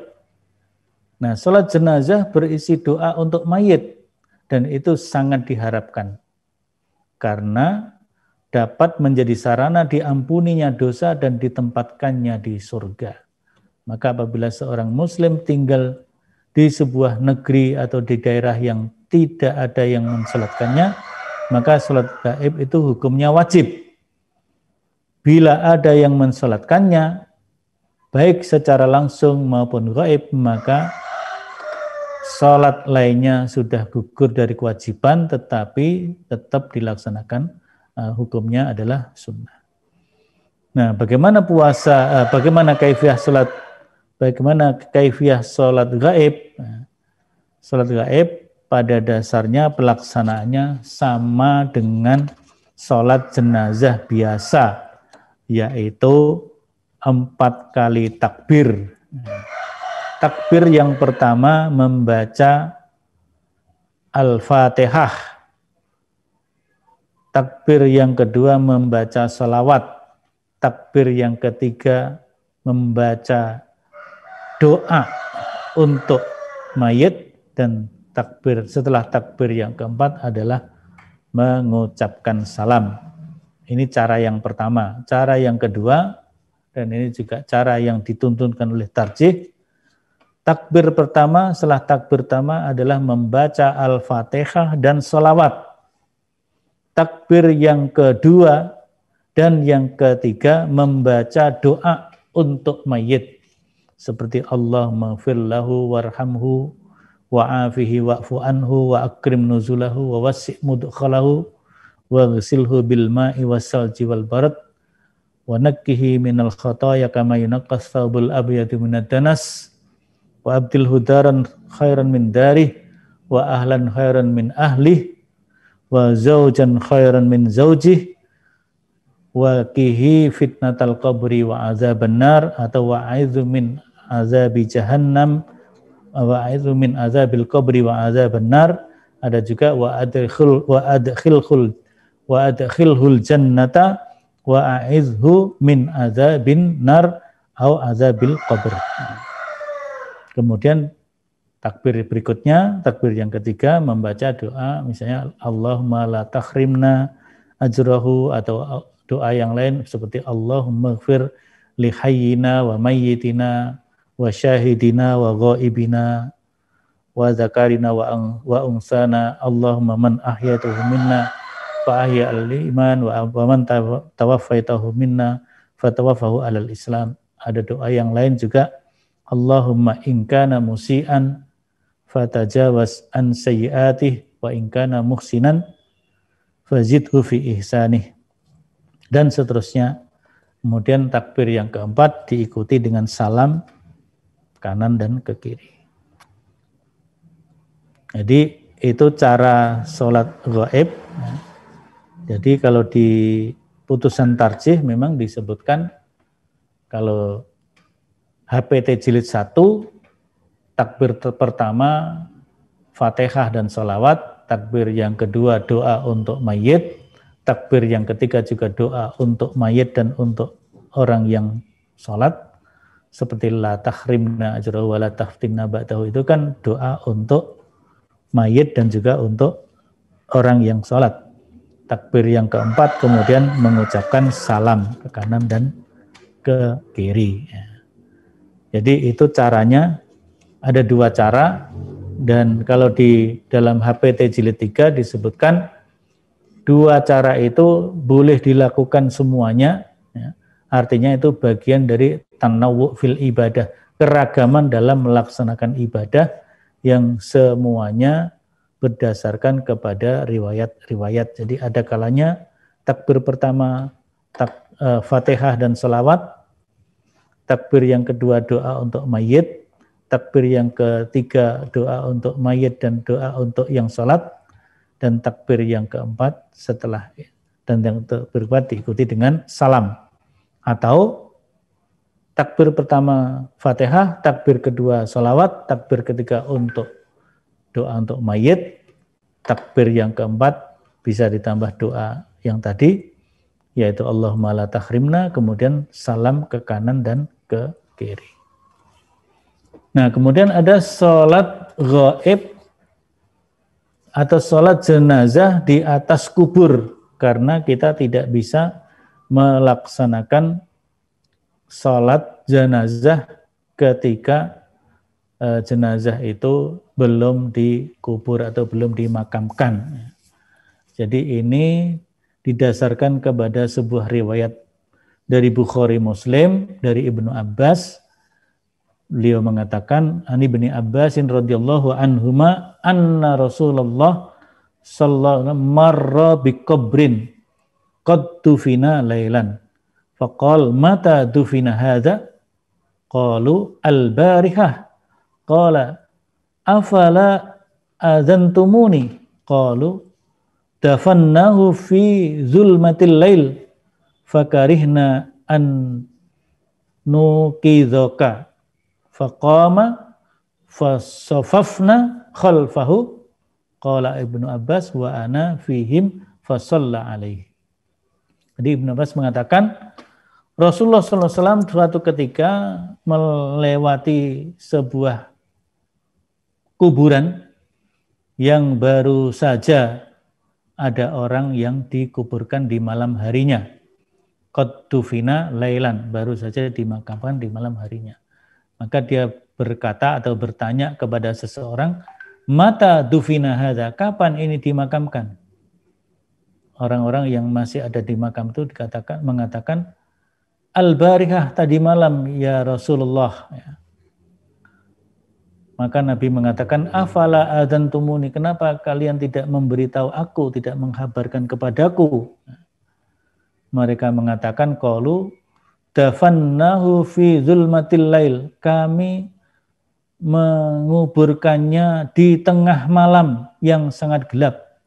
Nah, sholat jenazah berisi doa untuk mayit dan itu sangat diharapkan karena dapat menjadi sarana diampuninya dosa dan ditempatkannya di surga. Maka apabila seorang muslim tinggal di sebuah negeri atau di daerah yang tidak ada yang mensolatkannya, maka sholat gaib itu hukumnya wajib. Bila ada yang mensolatkannya, baik secara langsung maupun gaib, maka sholat lainnya sudah gugur dari kewajiban, tetapi tetap dilaksanakan uh, hukumnya adalah sunnah. Nah, bagaimana puasa, uh, bagaimana kaifiah sholat, bagaimana kaifiah sholat gaib? Nah, sholat gaib pada dasarnya pelaksanaannya sama dengan sholat jenazah biasa, yaitu empat kali takbir. Takbir yang pertama membaca Al-Fatihah. Takbir yang kedua membaca salawat. Takbir yang ketiga membaca doa untuk mayit dan takbir setelah takbir yang keempat adalah mengucapkan salam. Ini cara yang pertama. Cara yang kedua dan ini juga cara yang dituntunkan oleh tarjih. Takbir pertama setelah takbir pertama adalah membaca Al-Fatihah dan solawat. Takbir yang kedua dan yang ketiga membaca doa untuk mayit seperti Allah mafirlahu warhamhu wa'afihi wa'fu anhu wa akrim nuzulahu wa wasi' mudkhalahu wa ghsilhu bil ma'i wassalji wal barat wa nakkihi minal khataya kama yunaqqas thawbul abyadi minad danas wa abdilhudaran hudaran khairan min darih wa ahlan khairan min ahlih wa zawjan khairan min zawjih wa kihi fitnatal qabri wa azaban nar atau wa min azabi jahannam wa a'idhu min azabil qabri wa azaban nar ada juga wa adkhil wa adkhilhul wa adkhilhul jannata wa a'idhu min azabin nar au azabil qabr kemudian takbir berikutnya takbir yang ketiga membaca doa misalnya Allahumma la takhrimna ajrahu atau doa yang lain seperti Allahumma gfir li hayyina wa mayyitina wa syahidina wa ghaibina wa zakarina wa, ang, wa unsana Allahumma man ahyatahu minna fa ahya al iman wa, wa man tawaffaitahu minna tawaffahu al islam ada doa yang lain juga Allahumma kana musian fatajawaz an sayiatihi wa kana muhsinan fazidhu fi ihsanih dan seterusnya kemudian takbir yang keempat diikuti dengan salam kanan dan ke kiri. Jadi itu cara sholat gaib. Jadi kalau di putusan tarjih memang disebutkan kalau HPT jilid 1 takbir pertama Fatihah dan sholawat, takbir yang kedua doa untuk mayit, takbir yang ketiga juga doa untuk mayit dan untuk orang yang sholat, seperti la tahrimna ajra wa la taftinna ba'dahu itu kan doa untuk mayit dan juga untuk orang yang sholat. Takbir yang keempat kemudian mengucapkan salam ke kanan dan ke kiri. Jadi itu caranya ada dua cara dan kalau di dalam HPT jilid 3 disebutkan dua cara itu boleh dilakukan semuanya ya, artinya itu bagian dari tanawu fil ibadah, keragaman dalam melaksanakan ibadah yang semuanya berdasarkan kepada riwayat-riwayat. Jadi ada kalanya takbir pertama tak, e, Fatihah dan selawat, takbir yang kedua doa untuk mayit, takbir yang ketiga doa untuk mayit dan doa untuk yang salat dan takbir yang keempat setelah dan yang berbuat diikuti dengan salam atau takbir pertama Fatihah, takbir kedua solawat, takbir ketiga untuk doa untuk mayit, takbir yang keempat bisa ditambah doa yang tadi, yaitu Allahumma la tahrimna, kemudian salam ke kanan dan ke kiri. Nah, kemudian ada sholat gaib atau sholat jenazah di atas kubur, karena kita tidak bisa melaksanakan Salat jenazah ketika uh, jenazah itu belum dikubur atau belum dimakamkan. Jadi ini didasarkan kepada sebuah riwayat dari Bukhari Muslim dari Ibnu Abbas beliau mengatakan Ani bin Abbasin radhiyallahu anhuma anna Rasulullah sallallahu marra biqabrin qad tufina lailan Faqal mata dufina hadha? Qalu al-barihah. Qala afala adantumuni? Qalu dafannahu fi zulmatil lail. Fakarihna an nukidhoka. Faqama fasofafna khalfahu. Qala Ibnu Abbas wa ana fihim fasalla alaihi. Jadi Ibnu Abbas mengatakan Rasulullah SAW suatu ketika melewati sebuah kuburan yang baru saja ada orang yang dikuburkan di malam harinya. Qaddufina Lailan, baru saja dimakamkan di malam harinya. Maka dia berkata atau bertanya kepada seseorang, Mata dufina hadha, kapan ini dimakamkan? Orang-orang yang masih ada di makam itu dikatakan mengatakan Al-Barihah tadi malam ya Rasulullah. Ya. Maka Nabi mengatakan, Afala adan tumuni, kenapa kalian tidak memberitahu aku, tidak menghabarkan kepadaku? Mereka mengatakan, Kalu dafannahu fi zulmatil lail. Kami menguburkannya di tengah malam yang sangat gelap.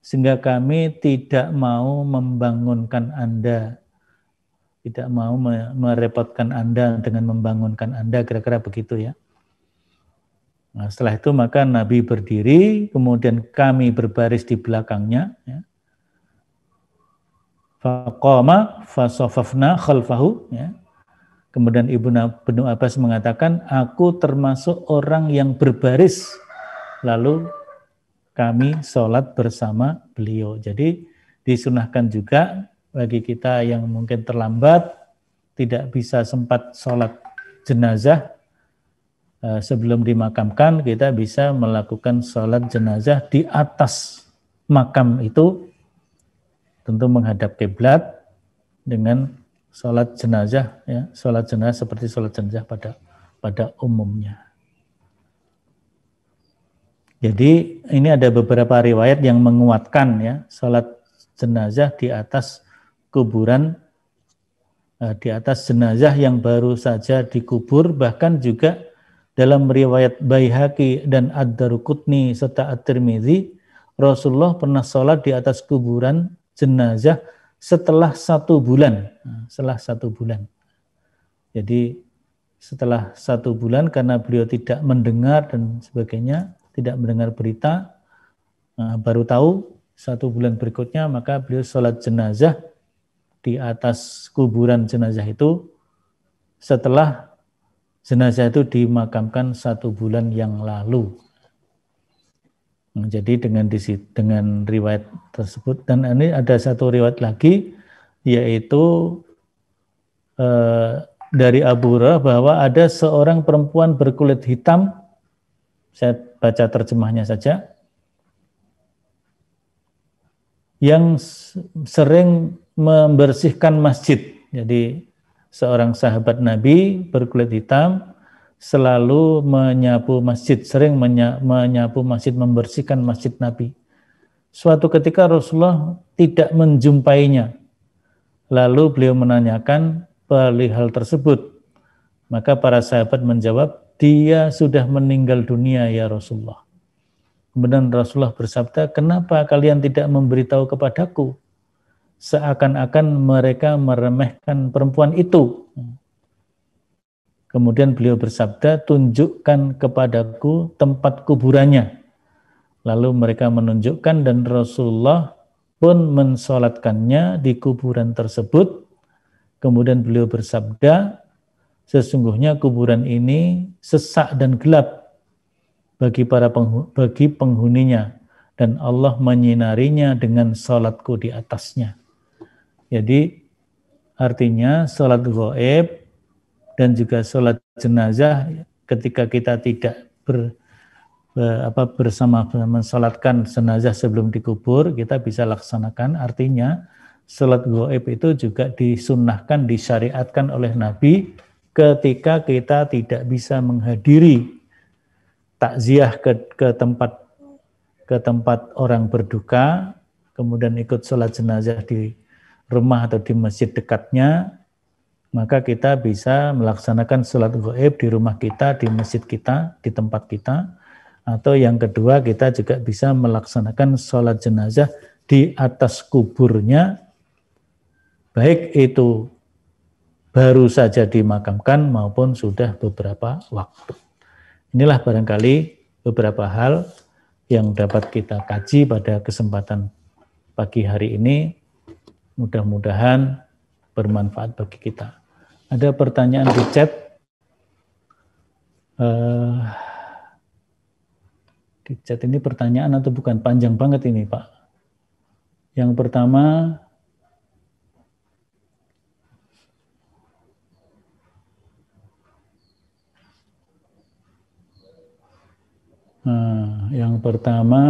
Sehingga kami tidak mau membangunkan Anda tidak mau merepotkan Anda dengan membangunkan Anda, kira-kira begitu ya. Nah, setelah itu maka Nabi berdiri, kemudian kami berbaris di belakangnya. Ya. Fakoma fasofafna khalfahu. Ya. Kemudian ibu benu Abbas mengatakan, aku termasuk orang yang berbaris. Lalu kami sholat bersama beliau. Jadi disunahkan juga bagi kita yang mungkin terlambat, tidak bisa sempat sholat jenazah eh, sebelum dimakamkan, kita bisa melakukan sholat jenazah di atas makam itu, tentu menghadap kiblat dengan sholat jenazah, ya, sholat jenazah seperti sholat jenazah pada pada umumnya. Jadi ini ada beberapa riwayat yang menguatkan ya sholat jenazah di atas kuburan e, di atas jenazah yang baru saja dikubur bahkan juga dalam riwayat Baihaqi dan Ad-Darukutni serta At-Tirmidzi Rasulullah pernah sholat di atas kuburan jenazah setelah satu bulan e, setelah satu bulan jadi setelah satu bulan karena beliau tidak mendengar dan sebagainya tidak mendengar berita e, baru tahu satu bulan berikutnya maka beliau sholat jenazah di atas kuburan jenazah itu setelah jenazah itu dimakamkan satu bulan yang lalu. Hmm, jadi dengan dengan riwayat tersebut dan ini ada satu riwayat lagi yaitu eh, dari Abu Hurairah bahwa ada seorang perempuan berkulit hitam saya baca terjemahnya saja yang sering membersihkan masjid. Jadi seorang sahabat Nabi berkulit hitam selalu menyapu masjid, sering menyapu masjid, membersihkan masjid Nabi. Suatu ketika Rasulullah tidak menjumpainya. Lalu beliau menanyakan perihal tersebut. Maka para sahabat menjawab, dia sudah meninggal dunia ya Rasulullah. Kemudian Rasulullah bersabda, kenapa kalian tidak memberitahu kepadaku? seakan-akan mereka meremehkan perempuan itu. Kemudian beliau bersabda, tunjukkan kepadaku tempat kuburannya. Lalu mereka menunjukkan dan Rasulullah pun mensolatkannya di kuburan tersebut. Kemudian beliau bersabda, sesungguhnya kuburan ini sesak dan gelap bagi para penghu bagi penghuninya dan Allah menyinarinya dengan salatku di atasnya. Jadi artinya sholat goib dan juga sholat jenazah ketika kita tidak ber, ber apa bersama mensolatkan jenazah sebelum dikubur kita bisa laksanakan artinya sholat goib itu juga disunnahkan disyariatkan oleh Nabi ketika kita tidak bisa menghadiri takziah ke, ke tempat ke tempat orang berduka kemudian ikut sholat jenazah di rumah atau di masjid dekatnya, maka kita bisa melaksanakan sholat goib di rumah kita, di masjid kita, di tempat kita. Atau yang kedua, kita juga bisa melaksanakan sholat jenazah di atas kuburnya, baik itu baru saja dimakamkan maupun sudah beberapa waktu. Inilah barangkali beberapa hal yang dapat kita kaji pada kesempatan pagi hari ini. Mudah-mudahan bermanfaat bagi kita. Ada pertanyaan di chat. Uh, di chat ini pertanyaan atau bukan? Panjang banget ini Pak. Yang pertama, uh, yang pertama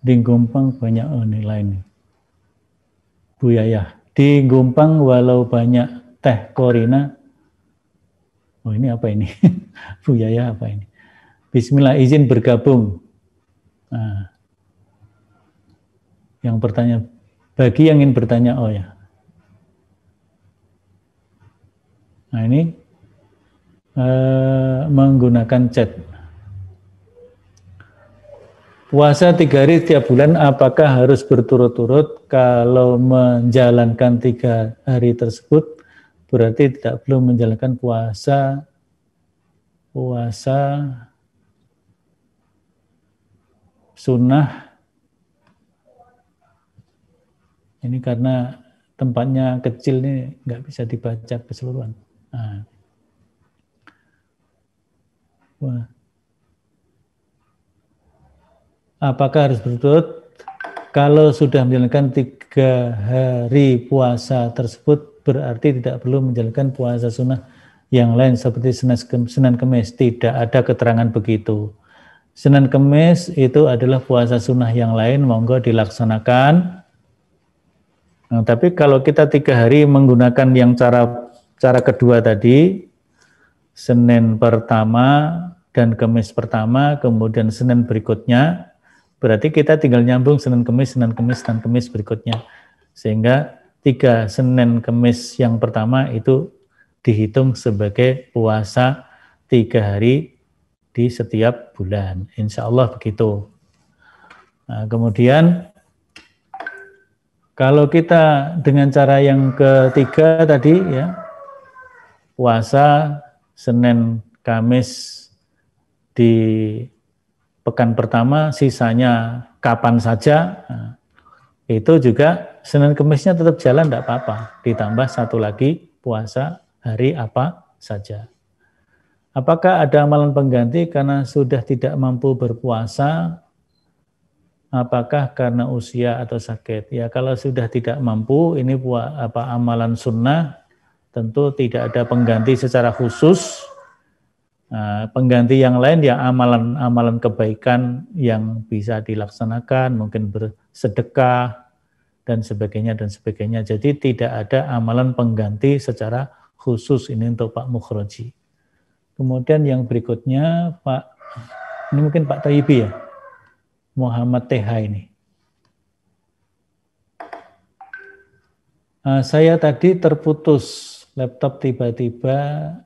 di Gompang banyak oh, Bu Yaya Di Gumpang walau banyak teh korina. Oh ini apa ini? (laughs) Bu Yaya apa ini? Bismillah izin bergabung. Nah, yang bertanya, bagi yang ingin bertanya, oh ya. Nah ini eh, menggunakan chat. Puasa tiga hari setiap bulan apakah harus berturut-turut? Kalau menjalankan tiga hari tersebut berarti tidak perlu menjalankan puasa puasa sunnah ini karena tempatnya kecil nih nggak bisa dibaca keseluruhan. Nah. Wah apakah harus berturut kalau sudah menjalankan tiga hari puasa tersebut berarti tidak perlu menjalankan puasa sunnah yang lain seperti Senin Kemis tidak ada keterangan begitu Senin Kemis itu adalah puasa sunnah yang lain monggo dilaksanakan nah, tapi kalau kita tiga hari menggunakan yang cara cara kedua tadi Senin pertama dan Kemis pertama kemudian Senin berikutnya Berarti kita tinggal nyambung Senin Kemis, Senin Kemis, dan Kemis berikutnya. Sehingga tiga Senin Kemis yang pertama itu dihitung sebagai puasa tiga hari di setiap bulan. Insya Allah begitu. Nah, kemudian kalau kita dengan cara yang ketiga tadi ya puasa Senin Kamis di pekan pertama sisanya kapan saja nah, itu juga Senin Kemisnya tetap jalan tidak apa-apa ditambah satu lagi puasa hari apa saja apakah ada amalan pengganti karena sudah tidak mampu berpuasa apakah karena usia atau sakit ya kalau sudah tidak mampu ini apa amalan sunnah tentu tidak ada pengganti secara khusus Eh, pengganti yang lain ya amalan-amalan kebaikan yang bisa dilaksanakan, mungkin bersedekah dan sebagainya dan sebagainya. Jadi tidak ada amalan pengganti secara khusus ini untuk Pak Mukroji Kemudian yang berikutnya Pak ini mungkin Pak Taibi ya. Muhammad TH ini. Eh, saya tadi terputus laptop tiba-tiba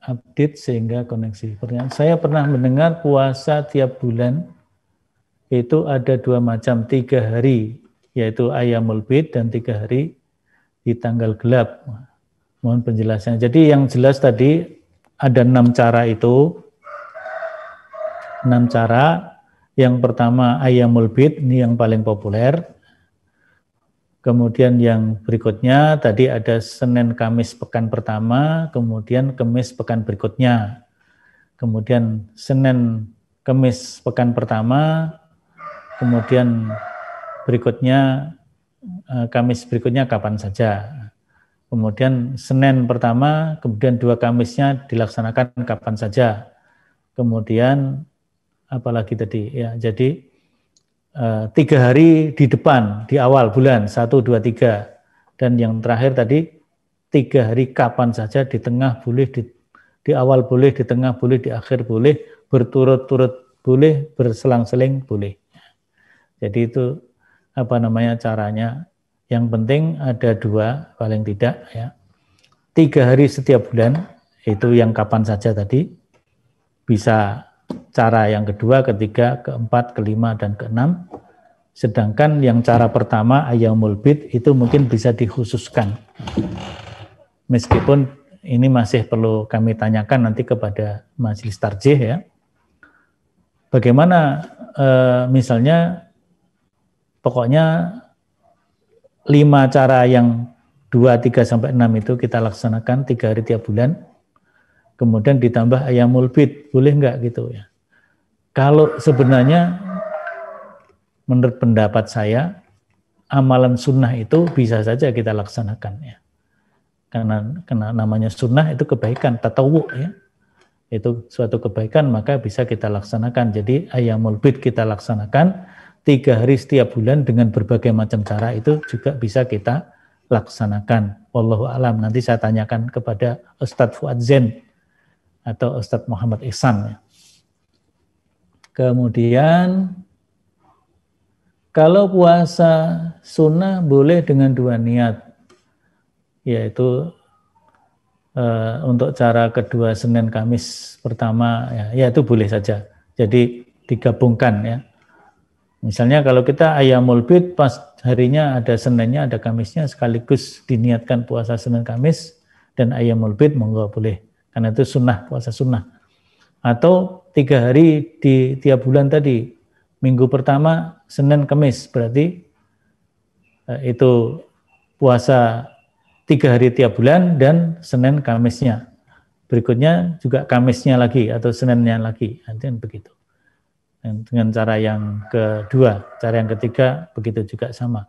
update sehingga koneksi. Pertanyaan, saya pernah mendengar puasa tiap bulan itu ada dua macam, tiga hari, yaitu ayam bid dan tiga hari di tanggal gelap. Mohon penjelasannya. Jadi yang jelas tadi ada enam cara itu, enam cara. Yang pertama ayam bid, ini yang paling populer. Kemudian yang berikutnya tadi ada Senin Kamis pekan pertama, kemudian Kamis pekan berikutnya. Kemudian Senin Kamis pekan pertama, kemudian berikutnya eh, Kamis berikutnya kapan saja. Kemudian Senin pertama, kemudian dua Kamisnya dilaksanakan kapan saja. Kemudian apalagi tadi ya. Jadi Eh, tiga hari di depan di awal bulan satu dua tiga dan yang terakhir tadi tiga hari kapan saja di tengah boleh di di awal boleh di tengah boleh di akhir boleh berturut-turut boleh berselang-seling boleh jadi itu apa namanya caranya yang penting ada dua paling tidak ya tiga hari setiap bulan itu yang kapan saja tadi bisa cara yang kedua, ketiga, keempat, kelima, dan keenam. Sedangkan yang cara pertama ayam mulbit itu mungkin bisa dikhususkan. Meskipun ini masih perlu kami tanyakan nanti kepada majelis tarjih ya. Bagaimana e, misalnya pokoknya lima cara yang dua, tiga sampai enam itu kita laksanakan tiga hari tiap bulan kemudian ditambah ayam bid, boleh nggak gitu ya? Kalau sebenarnya menurut pendapat saya amalan sunnah itu bisa saja kita laksanakan ya. Karena, karena namanya sunnah itu kebaikan, tatawu ya. Itu suatu kebaikan maka bisa kita laksanakan. Jadi ayam bid kita laksanakan tiga hari setiap bulan dengan berbagai macam cara itu juga bisa kita laksanakan. Wallahu alam. Nanti saya tanyakan kepada Ustadz Fuad Zen atau Ustadz Muhammad Ihsan. Ya. Kemudian kalau puasa sunnah boleh dengan dua niat, yaitu e, untuk cara kedua Senin Kamis pertama, ya, ya itu boleh saja. Jadi digabungkan ya. Misalnya kalau kita ayam bid pas harinya ada Seninnya ada Kamisnya sekaligus diniatkan puasa Senin Kamis dan ayam bid monggo boleh karena itu sunnah puasa sunnah atau tiga hari di tiap bulan tadi minggu pertama Senin Kamis berarti eh, itu puasa tiga hari tiap bulan dan Senin Kamisnya berikutnya juga Kamisnya lagi atau Seninnya lagi nanti kan begitu dengan cara yang kedua cara yang ketiga begitu juga sama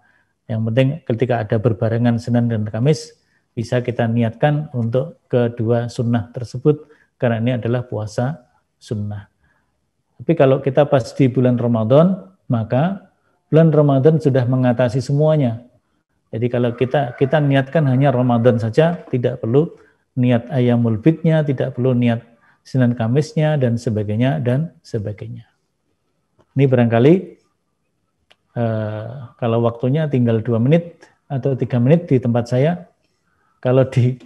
yang penting ketika ada berbarengan Senin dan Kamis bisa kita niatkan untuk kedua sunnah tersebut karena ini adalah puasa sunnah. Tapi kalau kita pas di bulan Ramadan, maka bulan Ramadan sudah mengatasi semuanya. Jadi kalau kita kita niatkan hanya Ramadan saja, tidak perlu niat ayamul bidnya, tidak perlu niat Senin Kamisnya dan sebagainya dan sebagainya. Ini barangkali eh, kalau waktunya tinggal dua menit atau tiga menit di tempat saya, kalau di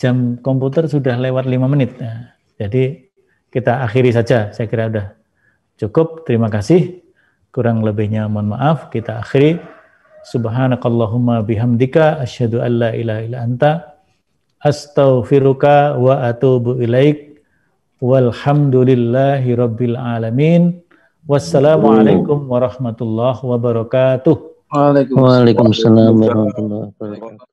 jam komputer sudah lewat lima menit. Nah, jadi kita akhiri saja, saya kira sudah cukup. Terima kasih. Kurang lebihnya mohon maaf. Kita akhiri. Subhanakallahumma bihamdika asyhadu an la ilaha illa anta astaghfiruka wa atubu ilaik. Walhamdulillahi rabbil alamin. Wassalamualaikum warahmatullahi wabarakatuh. Waalaikumsalam warahmatullahi wabarakatuh.